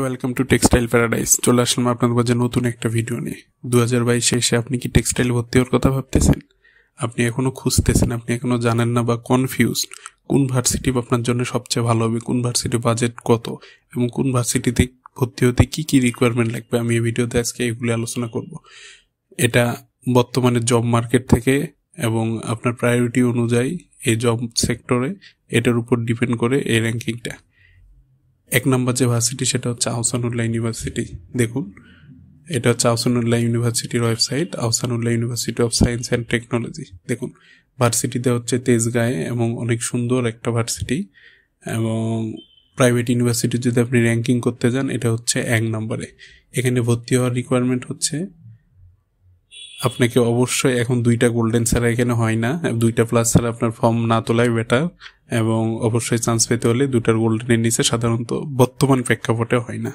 welcome to textile paradise চলে আসলাম আপনাদের কাছে নতুন একটা ভিডিও নিয়ে দু হাজার বাইশ এসে আপনি কি টেক্সটাইল ভর্তি হওয়ার কথা ভাবতেছেন আপনি এখনও খুঁজতেছেন আপনি এখনও জানেন না বা কনফিউজ কোন ভার্সিটি আপনার জন্য সবচেয়ে ভালো হবে কোন ভার্সিটি বাজেট কত এবং কোন ভার্সিটিতে ভর্তি হতে কী কী রিকোয়ারমেন্ট লাগবে আমি এই ভিডিওতে আজকে এগুলি আলোচনা করব এটা বর্তমানে জব মার্কেট থেকে এবং আপনার প্রায়োরিটি অনুযায়ী এই জব সেক্টরে এটার উপর ডিপেন্ড করে এই র্যাঙ্কিংটা এক নম্বর যে ভার্সিটি সেটা হচ্ছে আহসানুল্লাহ ইউনিভার্সিটি দেখুন এটা হচ্ছে আহসানুল্লাহ ইউনিভার্সিটির website Ahsanullah university of science and technology দেখুন ভার্সিটিতে হচ্ছে তেজগাঁয়ে এবং অনেক সুন্দর একটা ভার্সিটি এবং প্রাইভেট ইউনিভার্সিটি যদি আপনি র্যাঙ্কিং করতে যান এটা হচ্ছে এক নম্বরে এখানে ভর্তি হওয়ার রিকোয়ারমেন্ট হচ্ছে আপনাকে অবশ্যই এখন দুইটা গোল্ডেন ছাড়া এখানে হয় না দুইটা প্লাস ছাড়া আপনার ফর্ম না তোলাই বেটার এবং অবশ্যই চান্স পেতে হলে দুটার গোল্ডেনের নিচে সাধারণত বর্তমান প্রেক্ষাপটে হয় না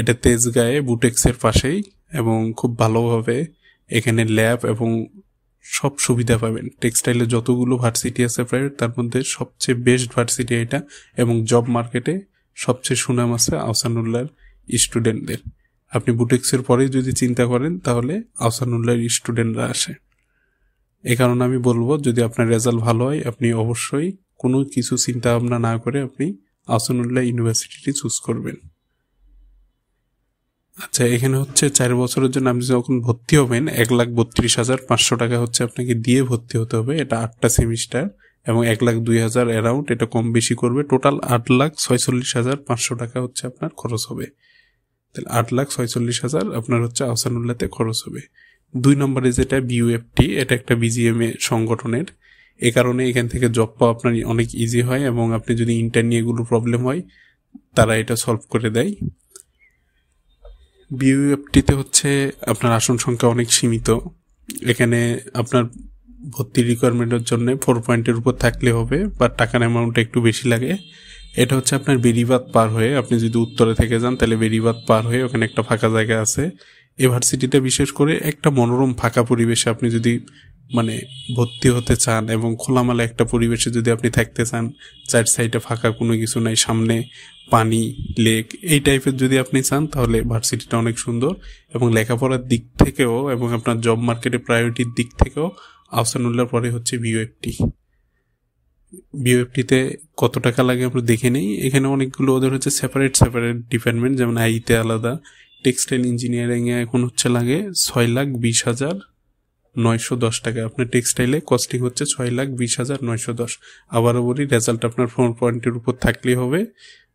এটা তেজ গায়ে বুটেক্সের পাশেই এবং খুব ভালোভাবে এখানে ল্যাব এবং সব সুবিধা পাবেন টেক্সটাইলের যতগুলো ভার্সিটি আছে প্রায় তার মধ্যে সবচেয়ে বেস্ট ভার্সিটি এটা এবং জব মার্কেটে সবচেয়ে সুনাম আছে আহসানুল্লাহর স্টুডেন্টদের আপনি বুটেক্সের পরেই যদি চিন্তা করেন তাহলে আহসানুল্লাহ স্টুডেন্টরা আসে এ কারণে আমি বলবো যদি আপনার রেজাল্ট ভালো হয় আপনি অবশ্যই কোনো কিছু চিন্তা ভাবনা না করে আপনি আহসানুল্লাহ ইউনিভার্সিটিটি চুজ করবেন আচ্ছা এখানে হচ্ছে চার বছরের জন্য আপনি যখন ভর্তি হবেন এক লাখ বত্রিশ হাজার পাঁচশো টাকা হচ্ছে আপনাকে দিয়ে ভর্তি হতে হবে এটা আটটা সেমিস্টার এবং এক লাখ দুই হাজার অ্যারাউন্ড এটা কম বেশি করবে টোটাল আট লাখ ছয়চল্লিশ হাজার পাঁচশো টাকা হচ্ছে আপনার খরচ হবে তাহলে আট লাখ ছয়চল্লিশ হাজার আপনার হচ্ছে আহসানুল্লাহতে খরচ হবে দুই নম্বরে যেটা বিউএফটি এটা একটা বিজিএমএ সংগঠনের এ কারণে এখান থেকে জব পাওয়া আপনার অনেক ইজি হয় এবং আপনি যদি নিয়ে এগুলো প্রবলেম হয় তারা এটা সলভ করে দেয় বিউএফটিতে হচ্ছে আপনার আসন সংখ্যা অনেক সীমিত এখানে আপনার ভর্তি রিকোয়ারমেন্টের জন্য ফোর পয়েন্টের উপর থাকলে হবে বা টাকার অ্যামাউন্টটা একটু বেশি লাগে এটা হচ্ছে আপনার বেরিবাদ পার হয়ে আপনি যদি উত্তরে থেকে যান তাহলে বেরিবাদ পার হয়ে ওখানে একটা ফাঁকা জায়গা আছে ইউনিভার্সিটিতে বিশেষ করে একটা মনোরম ফাঁকা পরিবেশে আপনি যদি মানে ভর্তি হতে চান এবং খোলামেলা একটা পরিবেশে যদি আপনি থাকতে চান চার সাইডে ফাঁকা কোনো কিছু নাই সামনে পানি লেক এই টাইপের যদি আপনি চান তাহলে ভার্সিটিটা অনেক সুন্দর এবং লেখাপড়ার দিক থেকেও এবং আপনার জব মার্কেটে প্রায়োরিটির দিক থেকেও আফসানুল্লাহর পরে হচ্ছে ভিও একটি বিওএফটিতে কত টাকা লাগে আমরা দেখে নিই এখানে অনেকগুলো ওদের হচ্ছে সেপারেট সেপারেট ডিপার্টমেন্ট যেমন আইতে আলাদা টেক্সটাইল ইঞ্জিনিয়ারিংয়ে এখন হচ্ছে লাগে ছয় লাখ বিশ হাজার নয়শো দশ টাকা আপনার টেক্সটাইলে কস্টিং হচ্ছে ছয় লাখ বিশ হাজার নয়শো দশ আবারও বলি রেজাল্ট আপনার ফোর পয়েন্টের উপর থাকলেই হবে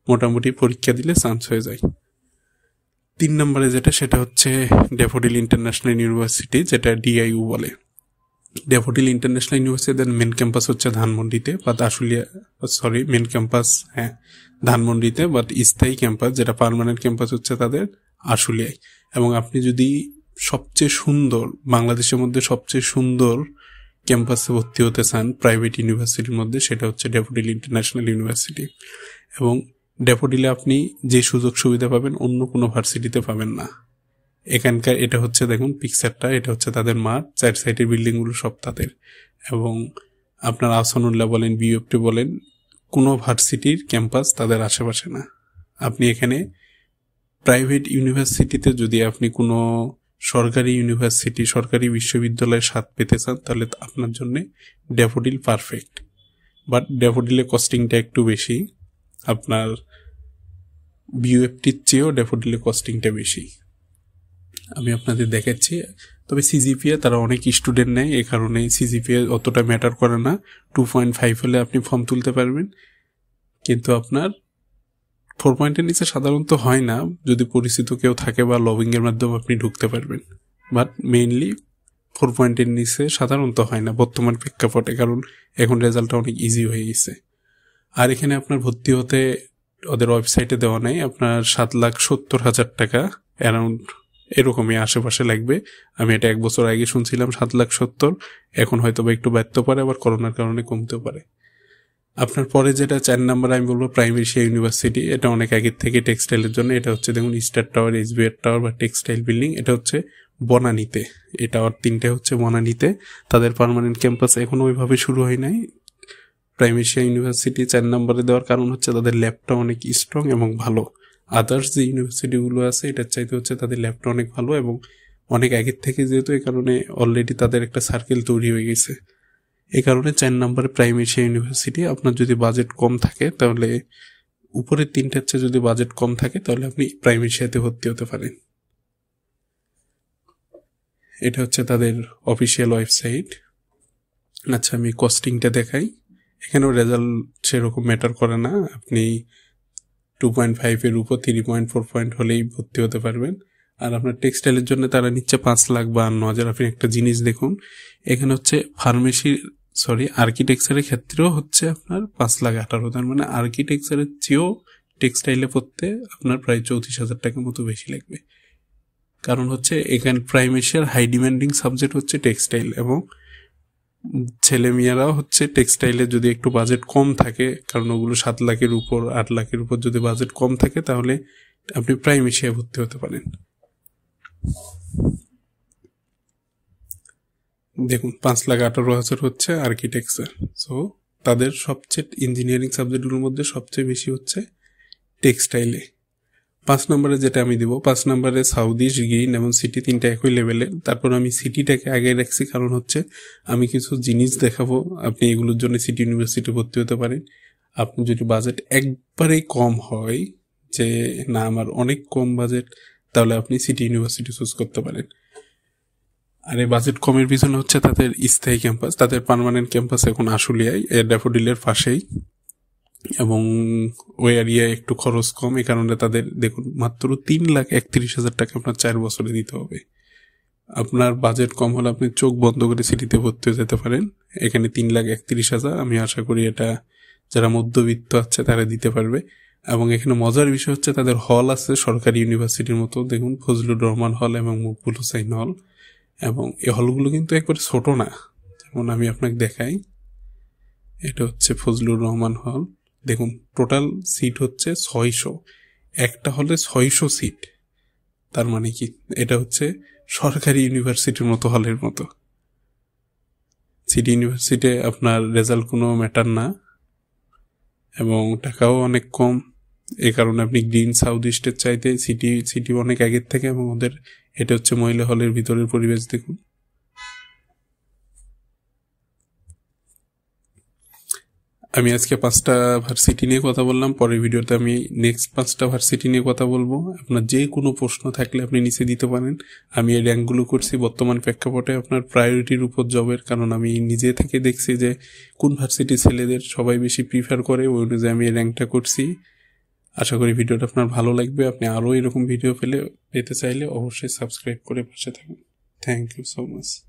মোটামুটি পরীক্ষা দিলে চান্স হয়ে যায় তিন নম্বরে যেটা সেটা হচ্ছে ড্যাফোডিল ইন্টারন্যাশনাল ইউনিভার্সিটি যেটা ডিআইইউ বলে ড্যাফোডিল ইন্টারন্যাশনাল ইউনিভার্সিটির মেন ক্যাম্পাস হচ্ছে ধানমন্ডিতে বা আশুলিয়া সরি মেন ক্যাম্পাস হ্যাঁ ধানমন্ডিতে বাট স্থায়ী ক্যাম্পাস যেটা পারমানেন্ট ক্যাম্পাস হচ্ছে তাদের আশুলিয়ায় এবং আপনি যদি সবচেয়ে সুন্দর বাংলাদেশের মধ্যে সবচেয়ে সুন্দর ক্যাম্পাসে ভর্তি হতে চান প্রাইভেট ইউনিভার্সিটির মধ্যে সেটা হচ্ছে ড্যাফোডিল ইন্টারন্যাশনাল ইউনিভার্সিটি এবং ড্যাফোডিলে আপনি যে সুযোগ সুবিধা পাবেন অন্য কোনো ভার্সিটিতে পাবেন না এখানকার এটা হচ্ছে দেখুন পিকচারটা এটা হচ্ছে তাদের মা চার সাইডের বিল্ডিংগুলো সব তাদের এবং আপনার আহসানুল্লাহ বলেন বিএফটি বলেন কোনো ভার্সিটির ক্যাম্পাস তাদের আশেপাশে না আপনি এখানে প্রাইভেট ইউনিভার্সিটিতে যদি আপনি কোনো সরকারি ইউনিভার্সিটি সরকারি বিশ্ববিদ্যালয়ের স্বাদ পেতে চান তাহলে আপনার জন্যে ড্যাফোডিল পারফেক্ট বাট ড্যাফোডিলে কস্টিংটা একটু বেশি আপনার বিএফটির চেয়েও ড্যাফোডিলে কস্টিংটা বেশি আমি আপনাদের দেখাচ্ছি তবে সিজিপিএ তারা অনেক স্টুডেন্ট নেয় এ কারণে সিজিপিএ অতটা ম্যাটার করে না টু পয়েন্ট ফাইভ হলে আপনি ফর্ম তুলতে পারবেন কিন্তু আপনার ফোর পয়েন্টের নিচে সাধারণত হয় না যদি পরিচিত কেউ থাকে বা লবিংয়ের মাধ্যমে আপনি ঢুকতে পারবেন বাট মেইনলি ফোর পয়েন্টের নিচে সাধারণত হয় না বর্তমান প্রেক্ষাপটে কারণ এখন রেজাল্টটা অনেক ইজি হয়ে গেছে আর এখানে আপনার ভর্তি হতে ওদের ওয়েবসাইটে দেওয়া নেই আপনার সাত লাখ সত্তর হাজার টাকা অ্যারাউন্ড এরকমই আশেপাশে লাগবে আমি এটা এক বছর আগে শুনছিলাম সাত লাখ সত্তর এখন হয়তো বা একটু ব্যর্থ পারে আবার করোনার কারণে কমতেও পারে আপনার পরে যেটা চার নাম্বার আমি বলবো প্রাইম এশিয়া ইউনিভার্সিটি এটা অনেক আগের থেকে টেক্সটাইলের জন্য এটা হচ্ছে দেখুন স্টার টাওয়ার বিআর টাওয়ার বা টেক্সটাইল বিল্ডিং এটা হচ্ছে বনানিতে এটা আর তিনটে হচ্ছে বনানিতে তাদের পারমানেন্ট ক্যাম্পাস এখনও ওইভাবে শুরু হয় নাই প্রাইম এশিয়া ইউনিভার্সিটি চার নম্বরে দেওয়ার কারণ হচ্ছে তাদের ল্যাবটা অনেক স্ট্রং এবং ভালো আদার্স যে ইউনিভার্সিটিগুলো আছে এটার চাইতে হচ্ছে তাদের ল্যাবটা অনেক ভালো এবং অনেক আগের থেকে যেহেতু এ কারণে অলরেডি তাদের একটা সার্কেল তৈরি হয়ে গেছে এ কারণে চার নম্বরে প্রাইম এশিয়া ইউনিভার্সিটি আপনার যদি বাজেট কম থাকে তাহলে উপরের তিনটার চেয়ে যদি বাজেট কম থাকে তাহলে আপনি প্রাইম এশিয়াতে ভর্তি হতে পারেন এটা হচ্ছে তাদের অফিসিয়াল ওয়েবসাইট আচ্ছা আমি কস্টিংটা দেখাই এখানেও রেজাল্ট সেরকম ম্যাটার করে না আপনি টু পয়েন্ট ফাইভের উপর থ্রি পয়েন্ট ফোর পয়েন্ট হলেই ভর্তি হতে পারবেন আর আপনার টেক্সটাইলের জন্য তারা নিচ্ছে পাঁচ লাখ বা ন হাজার আপনি একটা জিনিস দেখুন এখানে হচ্ছে ফার্মেসির সরি আর্কিটেকচারের ক্ষেত্রেও হচ্ছে আপনার পাঁচ লাখ আঠারো তার মানে আর্কিটেকচারের চেয়েও টেক্সটাইলে পড়তে আপনার প্রায় চৌত্রিশ হাজার টাকার মতো বেশি লাগবে কারণ হচ্ছে এখানে প্রাইমেশিয়ার হাই ডিমান্ডিং সাবজেক্ট হচ্ছে টেক্সটাইল এবং ছেলে মেয়েরাও হচ্ছে টেক্সটাইলে যদি একটু বাজেট কম থাকে কারণ ওগুলো সাত লাখের উপর আট লাখের উপর যদি বাজেট কম থাকে তাহলে আপনি প্রাইম এশিয়া ভর্তি হতে পারেন দেখুন পাঁচ লাখ আঠারো হাজার হচ্ছে আর্কিটেকচার সো তাদের সবচেয়ে ইঞ্জিনিয়ারিং সাবজেক্টগুলোর মধ্যে সবচেয়ে বেশি হচ্ছে টেক্সটাইলে পাঁচ নম্বরে যেটা আমি দিব পাঁচ নম্বরে ইস্ট গেইন এবং সিটি তিনটা একই লেভেলে তারপর আমি সিটিটাকে আগে রাখছি কারণ হচ্ছে আমি কিছু জিনিস দেখাবো আপনি এগুলোর জন্য সিটি ইউনিভার্সিটি ভর্তি হতে পারেন আপনি যদি বাজেট একবারেই কম হয় যে না আমার অনেক কম বাজেট তাহলে আপনি সিটি ইউনিভার্সিটি চুজ করতে পারেন আর এই বাজেট কমের পিছনে হচ্ছে তাদের স্থায়ী ক্যাম্পাস তাদের পারমানেন্ট ক্যাম্পাস এখন আশুলিয়ায় এর ড্যাফোডিলের পাশেই এবং ওই এরিয়ায় একটু খরচ কম এই কারণে তাদের দেখুন মাত্র তিন লাখ একত্রিশ হাজার টাকা আপনার চার বছরে দিতে হবে আপনার বাজেট কম হলে আপনি চোখ বন্ধ করে সিটিতে ভর্তি হয়ে যেতে পারেন এখানে তিন লাখ একত্রিশ হাজার আমি আশা করি এটা যারা মধ্যবিত্ত আছে তারা দিতে পারবে এবং এখানে মজার বিষয় হচ্ছে তাদের হল আছে সরকারি ইউনিভার্সিটির মতো দেখুন ফজলুর রহমান হল এবং মকবুল হুসাইন হল এবং এই হলগুলো কিন্তু একবারে ছোট না যেমন আমি আপনাকে দেখাই এটা হচ্ছে ফজলুর রহমান হল দেখুন টোটাল সিট হচ্ছে ছয়শো একটা হলে ছয়শো সিট তার মানে কি এটা হচ্ছে সরকারি ইউনিভার্সিটির মতো হলের মতো সিটি ইউনিভার্সিটি আপনার রেজাল্ট কোনো ম্যাটার না এবং টাকাও অনেক কম এ কারণে আপনি গ্রিন সাউথ ইস্টের চাইতে সিটি সিটি অনেক আগের থেকে এবং ওদের এটা হচ্ছে মহিলা হলের ভিতরের পরিবেশ দেখুন আমি আজকে পাঁচটা ভার্সিটি নিয়ে কথা বললাম পরের ভিডিওতে আমি নেক্সট পাঁচটা ভার্সিটি নিয়ে কথা বলবো আপনার যে কোনো প্রশ্ন থাকলে আপনি নিচে দিতে পারেন আমি এই র্যাঙ্কগুলো করছি বর্তমান প্রেক্ষাপটে আপনার প্রায়োরিটির উপর জবের কারণ আমি নিজে থেকে দেখছি যে কোন ভার্সিটি ছেলেদের সবাই বেশি প্রিফার করে ওই অনুযায়ী আমি এই র্যাঙ্কটা করছি আশা করি ভিডিওটা আপনার ভালো লাগবে আপনি আরও এরকম ভিডিও পেলে পেতে চাইলে অবশ্যই সাবস্ক্রাইব করে পাশে থাকুন থ্যাংক ইউ সো মাচ